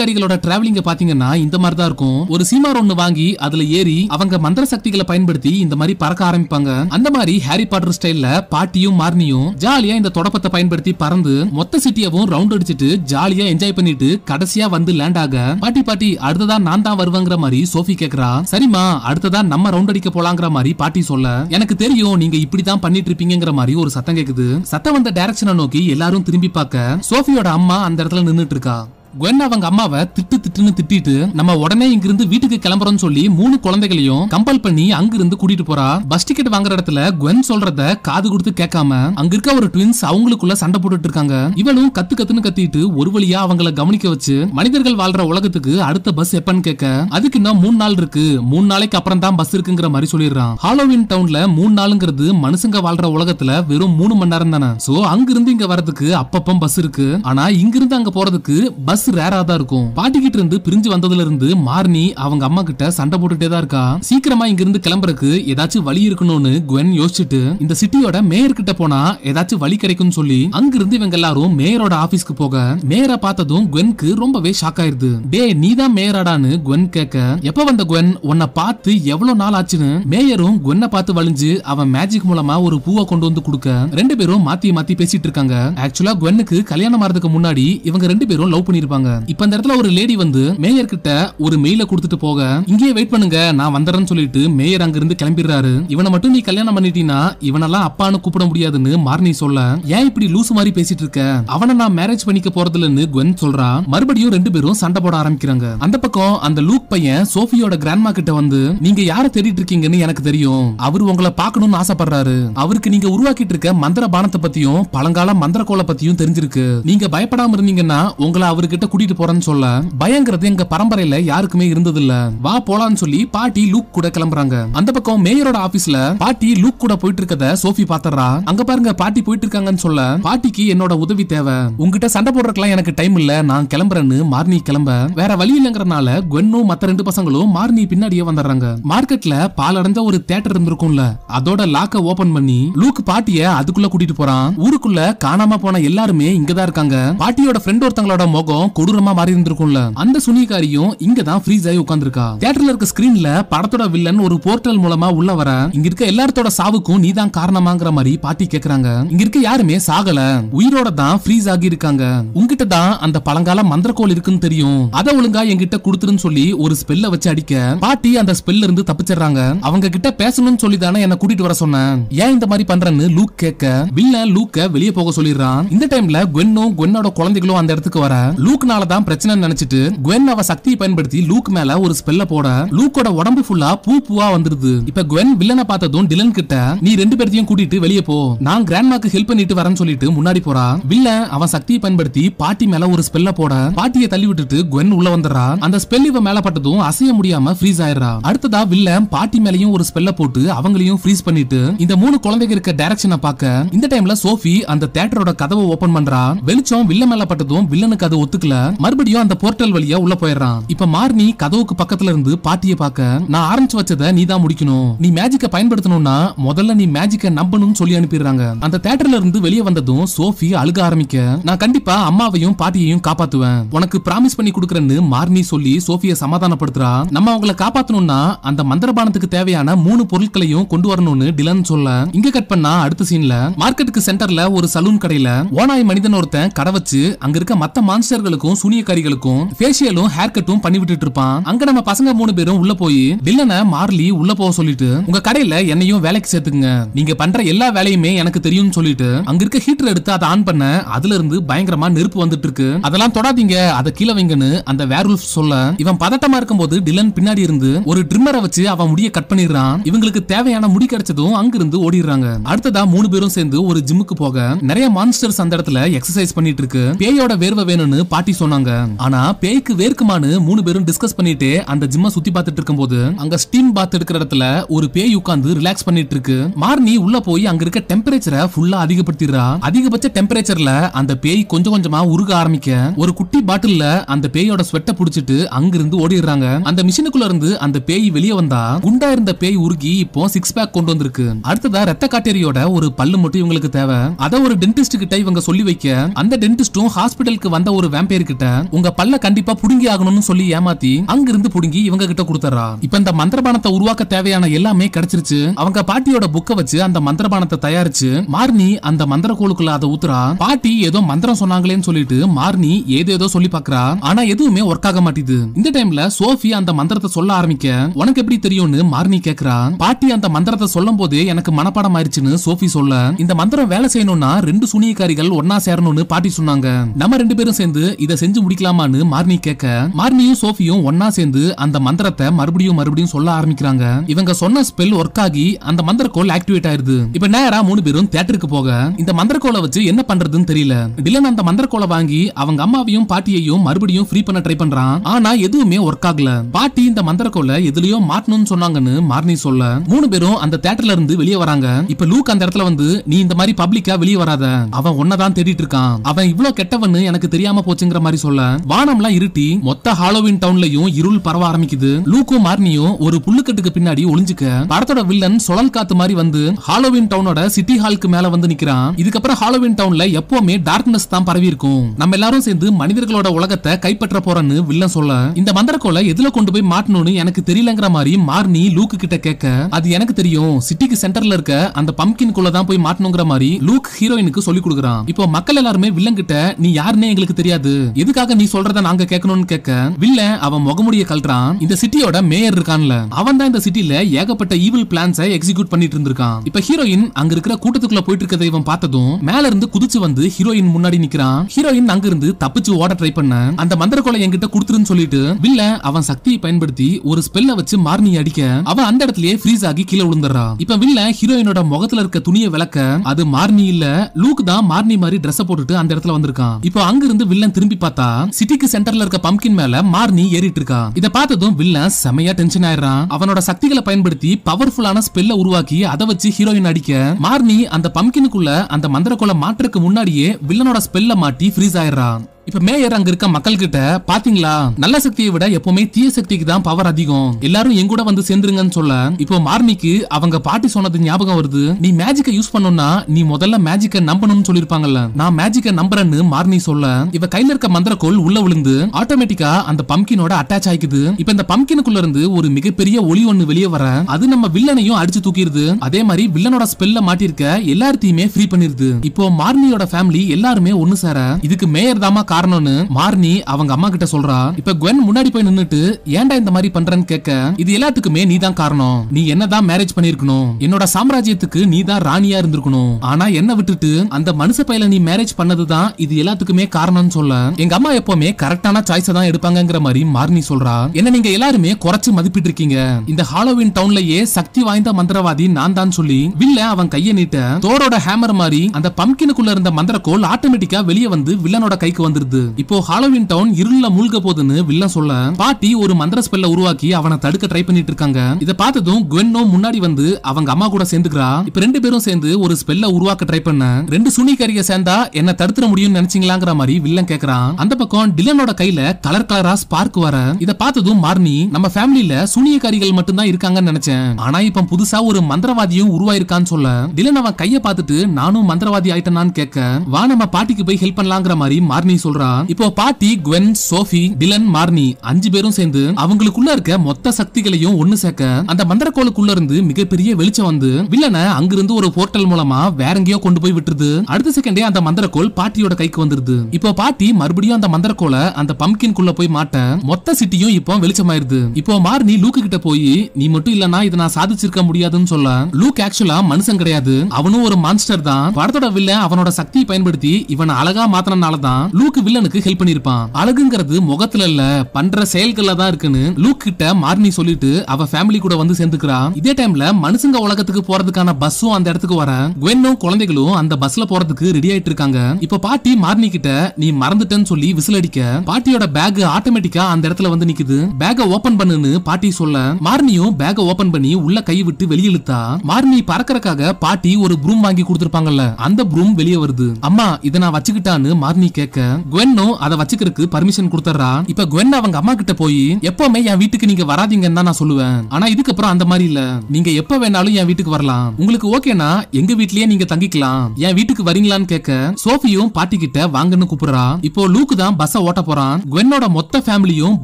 கரிகளோட டிராவலிங்க பாத்தீங்கன்னா இந்த மாதிரி தான் இருக்கும் ஒரு சீமார் ஒண்ணு வாங்கி அதுல ஏறி அவங்க மந்திர சக்திகளை பயன்படுத்தி இந்த மாதிரி பறக்க ஆரம்பிப்பாங்க அந்த மாதிரி ஹாரி பாட்டர் ஸ்டைல்ல பாட்டியும் மார்னியும் ஜாலியா இந்த தொடப்பத்தை பயன்படுத்தி பறந்து மொத்த சிட்டியவும் ரவுண்ட் அடிச்சிட்டு ஜாலியா என்ஜாய் பண்ணிட்டு கடைசியா வந்து லேண்ட் ஆக பாட்டி பாட்டி அடுத்ததா நான் தான் வருவேங்கிற மாதிரி சோஃபி கேக்குறா சரிமா அடுத்ததா நம்ம ரவுண்ட் அடிக்க போலாங்கிற மாதிரி பாட்டி சொல்ல எனக்கு தெரியும் நீங்க இப்படிதான் பண்ணிட்டு இருப்பீங்கிற மாதிரி ஒரு சத்தம் கேக்குது சத்தம் வந்த டைரக்ஷனை நோக்கி எல்லாரும் திரும்பி பார்க்க சோஃபியோட அம்மா அந்த இடத்துல நின்னுட்டு இருக்கா குவென் அவங்க அம்மாவை திட்டு திட்டுன்னு திட்டிட்டு நம்ம உடனே இங்கிருந்து வீட்டுக்கு கிளம்புறோம்னு சொல்லி மூணு குழந்தைகளையும் கம்பல் பண்ணி அங்கிருந்து கூட்டிட்டு போறா பஸ் டிக்கெட் வாங்குற இடத்துல குவென் சொல்றத காது கொடுத்து கேட்காம அங்க இருக்க ஒரு ட்வின்ஸ் அவங்களுக்குள்ள சண்டை போட்டுட்டு இருக்காங்க இவளும் கத்து கத்துன்னு கத்திட்டு ஒரு வழியா அவங்கள கவனிக்க வச்சு மனிதர்கள் வாழ்ற உலகத்துக்கு அடுத்த பஸ் எப்பன்னு கேட்க அதுக்கு இன்னும் மூணு நாள் இருக்கு மூணு நாளைக்கு அப்புறம் தான் பஸ் இருக்குங்கிற மாதிரி சொல்லிடுறான் ஹாலோவின் டவுன்ல மூணு நாளுங்கிறது மனுஷங்க வாழ்ற உலகத்துல வெறும் மூணு மணி நேரம் தானே சோ அங்கிருந்து இங்க வர்றதுக்கு அப்பப்பம் பஸ் இருக்கு ஆனா இங்கிருந்து அங்க போறதுக்கு பஸ் பஸ் ரேரா தான் இருக்கும் பாட்டி கிட்ட இருந்து பிரிஞ்சு வந்ததுல இருந்து மார்னி அவங்க அம்மா கிட்ட சண்டை போட்டுட்டே தான் இருக்கா சீக்கிரமா இங்க இருந்து கிளம்புறக்கு ஏதாச்சும் வழி இருக்கணும்னு குவென் யோசிச்சுட்டு இந்த சிட்டியோட மேயர் கிட்ட போனா ஏதாச்சும் வழி கிடைக்கும் சொல்லி அங்கிருந்து இவங்க எல்லாரும் மேயரோட ஆபீஸ்க்கு போக மேயரை பார்த்ததும் குவென்க்கு ரொம்பவே ஷாக் ஆயிருது டே நீ தான் மேயராடான்னு குவென் கேக்க எப்ப வந்த குவென் உன்னை பார்த்து எவ்வளவு நாள் ஆச்சுன்னு மேயரும் குவென்னை பார்த்து வலிஞ்சு அவன் மேஜிக் மூலமா ஒரு பூவை கொண்டு வந்து கொடுக்க ரெண்டு பேரும் மாத்தி மாத்தி பேசிட்டு இருக்காங்க ஆக்சுவலா குவென்னுக்கு கல்யாணம் ஆறதுக்கு முன்னாடி இவங்க ரெண்டு பேரும் லவ் பண்ணிருப்பாங்க இருப்பாங்க இப்ப அந்த இடத்துல ஒரு லேடி வந்து மேயர் கிட்ட ஒரு மெயில கொடுத்துட்டு போக இங்கேயே வெயிட் பண்ணுங்க நான் வந்துடுறேன்னு சொல்லிட்டு மேயர் அங்கிருந்து கிளம்பிடுறாரு இவனை மட்டும் நீ கல்யாணம் பண்ணிட்டீங்கன்னா இவனெல்லாம் அப்பான்னு கூப்பிட முடியாதுன்னு சொல்ல ஏன் இப்படி லூசு மாதிரி பேசிட்டு இருக்க அவனை நான் மேரேஜ் பண்ணிக்க போறதுலன்னு குவென் சொல்றா மறுபடியும் ரெண்டு பேரும் சண்டை போட ஆரம்பிக்கிறாங்க அந்த பக்கம் அந்த லூக் பையன் சோஃபியோட கிராண்ட்மா கிட்ட வந்து நீங்க யார தேடிட்டு இருக்கீங்கன்னு எனக்கு தெரியும் அவர் உங்களை பார்க்கணும்னு ஆசைப்படுறாரு அவருக்கு நீங்க உருவாக்கிட்டு இருக்க மந்திர பானத்தை பத்தியும் பழங்கால மந்திர கோலை பத்தியும் தெரிஞ்சிருக்கு நீங்க பயப்படாம இருந்தீங்கன்னா உங்களை அவருக்கு கிட்ட கூட்டிட்டு போறேன்னு சொல்ல பயங்கிறது எங்க பரம்பரையில யாருக்குமே இருந்தது இல்ல வா போலான்னு சொல்லி பாட்டி லூக் கூட கிளம்புறாங்க அந்த பக்கம் மேயரோட ஆபீஸ்ல பாட்டி லூக் கூட போயிட்டு இருக்கத சோஃபி பாத்துறா அங்க பாருங்க பாட்டி போயிட்டு இருக்காங்கன்னு சொல்ல பாட்டிக்கு என்னோட உதவி தேவை உங்ககிட்ட சண்டை போடுறதுக்கெல்லாம் எனக்கு டைம் இல்ல நான் கிளம்புறேன்னு மார்னி கிளம்ப வேற வழி இல்லைங்கிறனால குவென்னும் மத்த ரெண்டு பசங்களும் மார்னி பின்னாடியே வந்துடுறாங்க மார்க்கெட்ல பால் அடைஞ்ச ஒரு தேட்டர் இருந்திருக்கும்ல அதோட லாக்க ஓபன் பண்ணி லூக் பாட்டிய அதுக்குள்ள கூட்டிட்டு போறான் ஊருக்குள்ள காணாம போன எல்லாருமே இங்கதான் இருக்காங்க பாட்டியோட ஃப்ரெண்ட் ஒருத்தங்களோட முகம் இன்னும் கொடூரமா மாறி இருந்திருக்கும்ல அந்த சுனிகாரியும் இங்க தான் ஃப்ரீஸ் ஆகி உட்காந்துருக்கா தியேட்டர்ல இருக்க ஸ்கிரீன்ல படத்தோட வில்லன் ஒரு போர்ட்டல் மூலமா உள்ள வர இங்க இருக்க எல்லாத்தோட சாவுக்கும் நீ தான் காரணமாங்கிற மாதிரி பாட்டி கேக்குறாங்க இங்க இருக்க யாருமே சாகல உயிரோட தான் ஃப்ரீஸ் ஆகி இருக்காங்க உங்ககிட்ட தான் அந்த பழங்கால மந்திரக்கோள் இருக்குன்னு தெரியும் அத ஒழுங்கா என்கிட்ட கொடுத்துருன்னு சொல்லி ஒரு ஸ்பெல்ல வச்சு அடிக்க பாட்டி அந்த ஸ்பெல்ல இருந்து தப்பிச்சிடுறாங்க அவங்க கிட்ட பேசணும்னு சொல்லி தானே என்ன கூட்டிட்டு வர சொன்னேன் ஏன் இந்த மாதிரி பண்றேன்னு லூக் கேட்க வில்லன் லூக்க வெளியே போக சொல்லிடுறான் இந்த டைம்ல குவென்னும் குவென்னோட குழந்தைகளும் அந்த இடத்துக்கு வர லூக் லூக்னால தான் பிரச்சனை நினைச்சிட்டு குவென் அவ சக்தியை பயன்படுத்தி லூக் மேல ஒரு ஸ்பெல்ல போட லூக்கோட உடம்பு ஃபுல்லா பூ பூவா வந்துருது இப்ப குவென் வில்லனை பார்த்ததும் டிலன் கிட்ட நீ ரெண்டு பேர்த்தையும் கூட்டிட்டு வெளியே போ நான் கிராண்ட்மாக்கு ஹெல்ப் பண்ணிட்டு வரேன்னு சொல்லிட்டு முன்னாடி போறான் வில்லன் அவன் சக்தியை பயன்படுத்தி பாட்டி மேல ஒரு ஸ்பெல்ல போட பாட்டியை தள்ளி விட்டுட்டு குவென் உள்ள வந்துடுறா அந்த ஸ்பெல் இவ மேல பட்டதும் அசைய முடியாம ஃப்ரீஸ் ஆயிடுறா அடுத்ததா வில்லன் பாட்டி மேலையும் ஒரு ஸ்பெல்ல போட்டு அவங்களையும் ஃப்ரீஸ் பண்ணிட்டு இந்த மூணு குழந்தைங்க இருக்க டைரக்ஷனை பார்க்க இந்த டைம்ல சோஃபி அந்த தேட்டரோட கதவை ஓபன் பண்றா வெளிச்சம் வில்ல மேல பட்டதும் வில்லனுக்கு அது ஒத்துக்கல நேரத்துல மறுபடியும் அந்த போர்ட்டல் வழியா உள்ள போயிடுறான் இப்ப மார்னி கதவுக்கு பக்கத்துல இருந்து பாட்டிய பாக்க நான் ஆரம்பிச்சு வச்சத நீ தான் முடிக்கணும் நீ மேஜிக்க பயன்படுத்தணும்னா முதல்ல நீ மேஜிக்க நம்பணும் சொல்லி அனுப்பிடுறாங்க அந்த தேட்டர்ல இருந்து வெளியே வந்ததும் சோஃபி அழுக ஆரம்பிக்க நான் கண்டிப்பா அம்மாவையும் பாட்டியையும் காப்பாத்துவேன் உனக்கு பிராமிஸ் பண்ணி கொடுக்குறேன்னு மார்னி சொல்லி சோஃபிய சமாதானப்படுத்துறா நம்ம அவங்கள காப்பாத்தணும்னா அந்த மந்திரபானத்துக்கு தேவையான மூணு பொருட்களையும் கொண்டு வரணும்னு டிலன் சொல்ல இங்க கட் பண்ணா அடுத்த சீன்ல மார்க்கெட்டுக்கு சென்டர்ல ஒரு சலூன் கடையில ஓனாய் மனிதன் ஒருத்தன் கடை வச்சு அங்க இருக்க மத்த மான்ஸ்டர்களுக்கு சூனியக்காரங்களுக்கும் சூனியக்காரிகளுக்கும் ஃபேஷியலும் ஹேர் கட்டும் பண்ணி விட்டுட்டு இருப்பான் அங்க நம்ம பசங்க மூணு பேரும் உள்ள போய் வில்லனை மார்லி உள்ள போக சொல்லிட்டு உங்க கடையில என்னையும் வேலைக்கு சேர்த்துக்குங்க நீங்க பண்ற எல்லா வேலையுமே எனக்கு தெரியும்னு சொல்லிட்டு அங்க இருக்க ஹீட்டர் எடுத்து அதை ஆன் பண்ண அதுல இருந்து பயங்கரமா நெருப்பு வந்துட்டு இருக்கு அதெல்லாம் தொடாதீங்க அதை கீழே வைங்கன்னு அந்த வேர்வுல்ஃப் சொல்ல இவன் பதட்டமா இருக்கும்போது டில்லன் பின்னாடி இருந்து ஒரு ட்ரிம்மரை வச்சு அவன் முடிய கட் பண்ணிடுறான் இவங்களுக்கு தேவையான முடி கிடைச்சதும் அங்கிருந்து ஓடிடுறாங்க அடுத்ததா மூணு பேரும் சேர்ந்து ஒரு ஜிம்முக்கு போக நிறைய மான்ஸ்டர்ஸ் அந்த இடத்துல எக்ஸசைஸ் பண்ணிட்டு இருக்கு பேயோட வேர்வை வேணும்னு பாட்டு மாத்தி சொன்னாங்க ஆனா பேய்க்கு வேர்க்குமான்னு மூணு பேரும் டிஸ்கஸ் பண்ணிட்டு அந்த ஜிம்ம சுத்தி பார்த்துட்டு இருக்கும்போது அங்க ஸ்டீம் பாத் எடுக்கிற இடத்துல ஒரு பேய் உட்கார்ந்து ரிலாக்ஸ் பண்ணிட்டு இருக்கு மார்னி உள்ள போய் அங்க இருக்க டெம்பரேச்சரை ஃபுல்லா அதிகப்படுத்திடுறா அதிகபட்ச டெம்பரேச்சர்ல அந்த பேய் கொஞ்சம் கொஞ்சமா உருக ஆரம்பிக்க ஒரு குட்டி பாட்டில்ல அந்த பேயோட ஸ்வெட்டை புடிச்சிட்டு அங்கிருந்து ஓடிடுறாங்க அந்த மிஷினுக்குள்ள இருந்து அந்த பேய் வெளியே வந்தா குண்டா இருந்த பேய் உருகி இப்போ சிக்ஸ் பேக் கொண்டு வந்திருக்கு அடுத்ததா ரத்த காட்டேரியோட ஒரு பல்லு மட்டும் இவங்களுக்கு தேவை அதை ஒரு டென்டிஸ்ட் கிட்ட இவங்க சொல்லி வைக்க அந்த டென்டிஸ்டும் ஹாஸ்பிட்டலுக்கு வந்த ஒரு வேம்பை பேர் கிட்ட உங்க பல்ல கண்டிப்பா புடுங்கி ஆகணும்னு சொல்லி ஏமாத்தி அங்கிருந்து புடுங்கி இவங்க கிட்ட கொடுத்துறா இப்ப இந்த மந்திரபானத்தை உருவாக்க தேவையான எல்லாமே கிடைச்சிருச்சு அவங்க பாட்டியோட புக்க வச்சு அந்த மந்திரபானத்தை தயாரிச்சு மார்னி அந்த மந்திர கோளுக்குள்ள அதை ஊத்துறா பாட்டி ஏதோ மந்திரம் சொன்னாங்களேன்னு சொல்லிட்டு மார்னி ஏதேதோ சொல்லி பாக்குறா ஆனா எதுவுமே ஒர்க் ஆக மாட்டேது இந்த டைம்ல சோஃபி அந்த மந்திரத்தை சொல்ல ஆரம்பிக்க உனக்கு எப்படி தெரியும்னு மார்னி கேக்குறா பாட்டி அந்த மந்திரத்தை சொல்லும் போதே எனக்கு மனப்பாடம் ஆயிடுச்சுன்னு சோஃபி சொல்ல இந்த மந்திரம் வேலை செய்யணும்னா ரெண்டு சுனியக்காரிகள் ஒன்னா சேரணும்னு பாட்டி சொன்னாங்க நம்ம ரெண்டு பேரும் சேர்ந்து இதை செஞ்சு முடிக்கலாமான்னு மார்னி கேட்க மார்னியும் சோஃபியும் ஒன்னா சேர்ந்து அந்த மந்திரத்தை மறுபடியும் மறுபடியும் சொல்ல ஆரம்பிக்கிறாங்க இவங்க சொன்ன ஸ்பெல் ஒர்க் ஆகி அந்த மந்திரக்கோள் ஆக்டிவேட் ஆயிருது இப்ப நேரா மூணு பேரும் தியேட்டருக்கு போக இந்த மந்திரக்கோளை வச்சு என்ன பண்றதுன்னு தெரியல டிலன் அந்த மந்திரக்கோளை வாங்கி அவங்க அம்மாவையும் பாட்டியையும் மறுபடியும் ஃப்ரீ பண்ண ட்ரை பண்றான் ஆனா எதுவுமே ஒர்க் ஆகல பாட்டி இந்த மந்திரக்கோளை எதுலயோ மாட்டணும்னு சொன்னாங்கன்னு மார்னி சொல்ல மூணு பேரும் அந்த தியேட்டர்ல இருந்து வெளியே வராங்க இப்ப லூக் அந்த இடத்துல வந்து நீ இந்த மாதிரி பப்ளிக்கா வெளியே வராத அவன் ஒன்னதான் தேடிட்டு இருக்கான் அவன் இவ்வளவு கெட்டவன்னு எனக்கு தெரியாம போச்சு ஆரம்பிச்சிருச்சுங்கிற மாதிரி சொல்ல வானம்லாம் இருட்டி மொத்த ஹாலோவின் டவுன்லயும் இருள் பரவ ஆரம்பிக்குது லூக்கோ மார்னியும் ஒரு புல்லுக்கட்டுக்கு பின்னாடி ஒளிஞ்சுக்க படத்தோட வில்லன் சுழல் காத்து மாதிரி வந்து ஹாலோவின் டவுனோட சிட்டி ஹாலுக்கு மேல வந்து நிக்கிறான் இதுக்கப்புறம் ஹாலோவின் டவுன்ல எப்பவுமே டார்க்னஸ் தான் பரவி இருக்கும் நம்ம எல்லாரும் சேர்ந்து மனிதர்களோட உலகத்தை கைப்பற்ற போறேன்னு வில்லன் சொல்ல இந்த மந்திரக்கோலை எதுல கொண்டு போய் மாட்டணும்னு எனக்கு தெரியலங்கிற மாதிரி மார்னி லூக்கு கிட்ட கேட்க அது எனக்கு தெரியும் சிட்டிக்கு சென்டர்ல இருக்க அந்த பம்கின் குள்ள தான் போய் மாட்டணுங்கிற மாதிரி லூக் ஹீரோயினுக்கு சொல்லி கொடுக்குறான் இப்போ மக்கள் எல்லாருமே வில்லன் கிட்ட நீ யாருன்னே எங்களுக்கு தெரியாது எதுக்காக நீ சொல்றத நாங்க கேட்கணும்னு கேட்க வில்ல அவன் முகமுடிய கல்றான் இந்த சிட்டியோட மேயர் இருக்கான்ல அவன் தான் இந்த சிட்டில ஏகப்பட்ட ஈவில் பிளான்ஸ் எக்ஸிக்யூட் பண்ணிட்டு இருந்திருக்கான் இப்ப ஹீரோயின் அங்க இருக்கிற கூட்டத்துக்குள்ள போயிட்டு இருக்கதை இவன் பார்த்ததும் மேல இருந்து குதிச்சு வந்து ஹீரோயின் முன்னாடி நிக்கிறான் ஹீரோயின் அங்க இருந்து தப்பிச்சு ஓட ட்ரை பண்ண அந்த மந்திர கொலை என்கிட்ட கொடுத்துருன்னு சொல்லிட்டு வில்ல அவன் சக்தியை பயன்படுத்தி ஒரு ஸ்பெல்ல வச்சு மார்னி அடிக்க அவன் அந்த இடத்துலயே ஃப்ரீஸ் ஆகி கீழே விழுந்துறான் இப்ப வில்ல ஹீரோயினோட முகத்துல இருக்க துணியை விளக்க அது மார்னி இல்ல லூக் தான் மார்னி மாதிரி ட்ரெஸ் போட்டுட்டு அந்த இடத்துல வந்திருக்கான் இப்போ அங்க இருந்து வில்லன் திரும்பி திரும்பி பார்த்தா சிட்டிக்கு சென்டர்ல இருக்க பம்கின் மேல மார்னி ஏறிட்டு இருக்கான் இதை பார்த்ததும் வில்லன் செமையா டென்ஷன் ஆயிடுறான் அவனோட சக்திகளை பயன்படுத்தி பவர்ஃபுல்லான ஸ்பெல்ல உருவாக்கி அதை வச்சு ஹீரோயின் அடிக்க மார்னி அந்த பம்கினுக்குள்ள அந்த மந்திரக்கோலை மாற்றுக்கு முன்னாடியே வில்லனோட ஸ்பெல்ல மாட்டி ஃப்ரீஸ் ஆயிடுறான் இப்ப மேயர் அங்க இருக்க மக்கள் கிட்ட பாத்தீங்களா நல்ல சக்தியை விட எப்பவுமே தீய சக்திக்கு தான் பவர் அதிகம் எல்லாரும் எங்க கூட வந்து சேர்ந்துருங்கன்னு சொல்ல இப்போ மார்னிக்கு அவங்க பாட்டி சொன்னது ஞாபகம் வருது நீ மேஜிக்க யூஸ் பண்ணும்னா நீ முதல்ல மேஜிக்க நம்பணும்னு சொல்லிருப்பாங்கல்ல நான் மேஜிக்க நம்புறேன்னு மார்னி சொல்ல இவ கையில இருக்க மந்திரக்கோள் உள்ள விழுந்து ஆட்டோமேட்டிக்கா அந்த பம்கினோட அட்டாச் ஆயிக்குது இப்ப இந்த பம்கினுக்குள்ள இருந்து ஒரு மிகப்பெரிய ஒளி ஒண்ணு வெளியே வர அது நம்ம வில்லனையும் அடிச்சு தூக்கிடுது அதே மாதிரி வில்லனோட ஸ்பெல்ல மாட்டிருக்க எல்லாத்தையுமே ஃப்ரீ பண்ணிருது இப்போ மார்னியோட ஃபேமிலி எல்லாருமே ஒண்ணு சேர இதுக்கு மேயர் தாமா காரணம்னு மார்னி அவங்க அம்மா கிட்ட சொல்றா இப்ப குவென் முன்னாடி போய் நின்னுட்டு ஏன்டா இந்த மாதிரி பண்றேன்னு கேட்க இது எல்லாத்துக்குமே நீ தான் காரணம் நீ என்னதான் மேரேஜ் பண்ணிருக்கணும் என்னோட சாம்ராஜ்யத்துக்கு நீ தான் ராணியா இருந்திருக்கணும் ஆனா என்ன விட்டுட்டு அந்த மனுஷ பையில நீ மேரேஜ் பண்ணதுதான் இது எல்லாத்துக்குமே காரணம்னு சொல்ல எங்க அம்மா எப்பவுமே கரெக்டான சாய்ஸ் தான் எடுப்பாங்கிற மாதிரி மார்னி சொல்றா என்ன நீங்க எல்லாருமே குறைச்சு மதிப்பிட்டு இருக்கீங்க இந்த ஹாலோவின் டவுன்லயே சக்தி வாய்ந்த மந்திரவாதி நான் தான் சொல்லி வில்ல அவன் கையை நீட்ட தோரோட ஹேமர் மாதிரி அந்த பம்கினுக்குள்ள இருந்த மந்திர கோல் ஆட்டோமேட்டிக்கா வெளியே வந்து வில்லனோட கைக்கு வந்துருது வருது இப்போ ஹாலோவின் டவுன் இருள மூழ்க போகுதுன்னு வில்லன் சொல்ல பாட்டி ஒரு மந்திர ஸ்பெல்ல உருவாக்கி அவனை தடுக்க ட்ரை பண்ணிட்டு இருக்காங்க இத பார்த்ததும் குவென்னோ முன்னாடி வந்து அவங்க அம்மா கூட சேர்ந்துக்கிறா இப்ப ரெண்டு பேரும் சேர்ந்து ஒரு ஸ்பெல்ல உருவாக்க ட்ரை பண்ண ரெண்டு கரிய சேர்ந்தா என்ன தடுத்துட முடியும்னு நினைச்சீங்களாங்கிற மாதிரி வில்லன் கேக்குறான் அந்த பக்கம் டிலனோட கையில கலர் கலரா ஸ்பார்க் வர இத பார்த்ததும் மார்னி நம்ம ஃபேமிலியில கரிகள் மட்டும்தான் இருக்காங்கன்னு நினைச்சேன் ஆனா இப்ப புதுசா ஒரு மந்திரவாதியும் உருவாயிருக்கான்னு சொல்ல டிலன் அவன் கைய பார்த்துட்டு நானும் மந்திரவாதி ஆயிட்டேனான்னு கேட்க வா நம்ம பாட்டிக்கு போய் ஹெல்ப் பண்ணலாங்கிற மாதிரி மார்னி சொல்றான் இப்போ பாட்டி குவென் சோஃபி டிலன் மார்னி அஞ்சு பேரும் சேர்ந்து அவங்களுக்குள்ள இருக்க மொத்த சக்திகளையும் ஒண்ணு சேர்க்க அந்த மந்திர மந்திரக்கோளுக்குள்ள இருந்து மிகப்பெரிய வெளிச்சம் வந்து வில்லனை அங்கிருந்து ஒரு போர்ட்டல் மூலமா வேற எங்கேயோ கொண்டு போய் விட்டுருது அடுத்த செகண்டே அந்த மந்திரக்கோள் பாட்டியோட கைக்கு வந்துருது இப்போ பாட்டி மறுபடியும் அந்த மந்திர மந்திரக்கோளை அந்த பம்கின் குள்ள போய் மாட்ட மொத்த சிட்டியும் இப்போ வெளிச்சமாயிருது இப்போ மார்னி லூக்கு கிட்ட போய் நீ மட்டும் இல்லனா இதை நான் சாதிச்சிருக்க முடியாதுன்னு சொல்ல லூக் ஆக்சுவலா மனுஷன் கிடையாது அவனும் ஒரு மான்ஸ்டர் தான் படத்தோட வில்ல அவனோட சக்தியை பயன்படுத்தி இவன் அழகா மாத்தினால தான் லூக் லூக் வில்லனுக்கு ஹெல்ப் பண்ணிருப்பான் அழகுங்கிறது முகத்துல இல்ல பண்ற செயல்கள்ல தான் இருக்குன்னு லூக் கிட்ட மார்னி சொல்லிட்டு அவ ஃபேமிலி கூட வந்து சேர்ந்துக்கிறான் இதே டைம்ல மனுஷங்க உலகத்துக்கு போறதுக்கான பஸ்ஸும் அந்த இடத்துக்கு வர குவென்னும் குழந்தைகளும் அந்த பஸ்ல போறதுக்கு ரெடி ஆயிட்டு இருக்காங்க இப்ப பாட்டி மார்னி கிட்ட நீ மறந்துட்டேன்னு சொல்லி விசில் அடிக்க பாட்டியோட பேக் ஆட்டோமேட்டிக்கா அந்த இடத்துல வந்து நிக்குது பேக ஓபன் பண்ணுன்னு பாட்டி சொல்ல மார்னியும் பேக ஓபன் பண்ணி உள்ள கை விட்டு வெளியிழுத்தா மார்னி பறக்கறக்காக பாட்டி ஒரு ப்ரூம் வாங்கி கொடுத்திருப்பாங்கல்ல அந்த ப்ரூம் வெளியே வருது அம்மா இதை நான் வச்சுக்கிட்டான்னு மார்னி கேட்க குவென்னும் அதை வச்சுக்கிறதுக்கு பர்மிஷன் கொடுத்துறா இப்ப குவென் அவங்க அம்மா கிட்ட போய் எப்பவுமே என் வீட்டுக்கு நீங்க வராதீங்கன்னு தான் நான் சொல்லுவேன் ஆனா இதுக்கப்புறம் அந்த மாதிரி இல்ல நீங்க எப்ப வேணாலும் என் வீட்டுக்கு வரலாம் உங்களுக்கு ஓகேனா எங்க வீட்லயே நீங்க தங்கிக்கலாம் என் வீட்டுக்கு வரீங்களான்னு கேட்க சோஃபியும் பாட்டி கிட்ட வாங்கன்னு கூப்பிடுறா இப்போ லூக்கு தான் பஸ் ஓட்ட போறான் குவென்னோட மொத்த ஃபேமிலியும்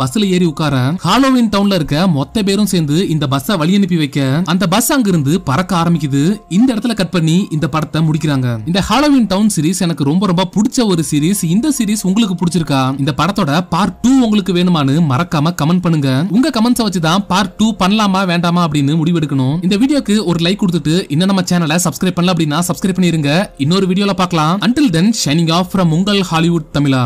பஸ்ல ஏறி உட்கார ஹாலோவின் டவுன்ல இருக்க மொத்த பேரும் சேர்ந்து இந்த பஸ்ஸ வழி அனுப்பி வைக்க அந்த பஸ் அங்கிருந்து பறக்க ஆரம்பிக்குது இந்த இடத்துல கட் பண்ணி இந்த படத்தை முடிக்கிறாங்க இந்த ஹாலோவின் டவுன் சீரீஸ் எனக்கு ரொம்ப ரொம்ப பிடிச்ச ஒரு சீரீஸ் இந்த சீரீஸ் மூவிஸ் உங்களுக்கு பிடிச்சிருக்கா இந்த படத்தோட பார்ட் டூ உங்களுக்கு வேணுமான்னு மறக்காம கமெண்ட் பண்ணுங்க உங்க கமெண்ட்ஸை வச்சு தான் பார்ட் டூ பண்ணலாமா வேண்டாமா அப்படின்னு முடிவெடுக்கணும் இந்த வீடியோக்கு ஒரு லைக் கொடுத்துட்டு இன்னும் நம்ம சேனலை சப்ஸ்கிரைப் பண்ணல அப்படின்னா சப்ஸ்கிரைப் பண்ணிருங்க இன்னொரு வீடியோல பார்க்கலாம் until then signing off from உங்கள் ஹாலிவுட் தமிழா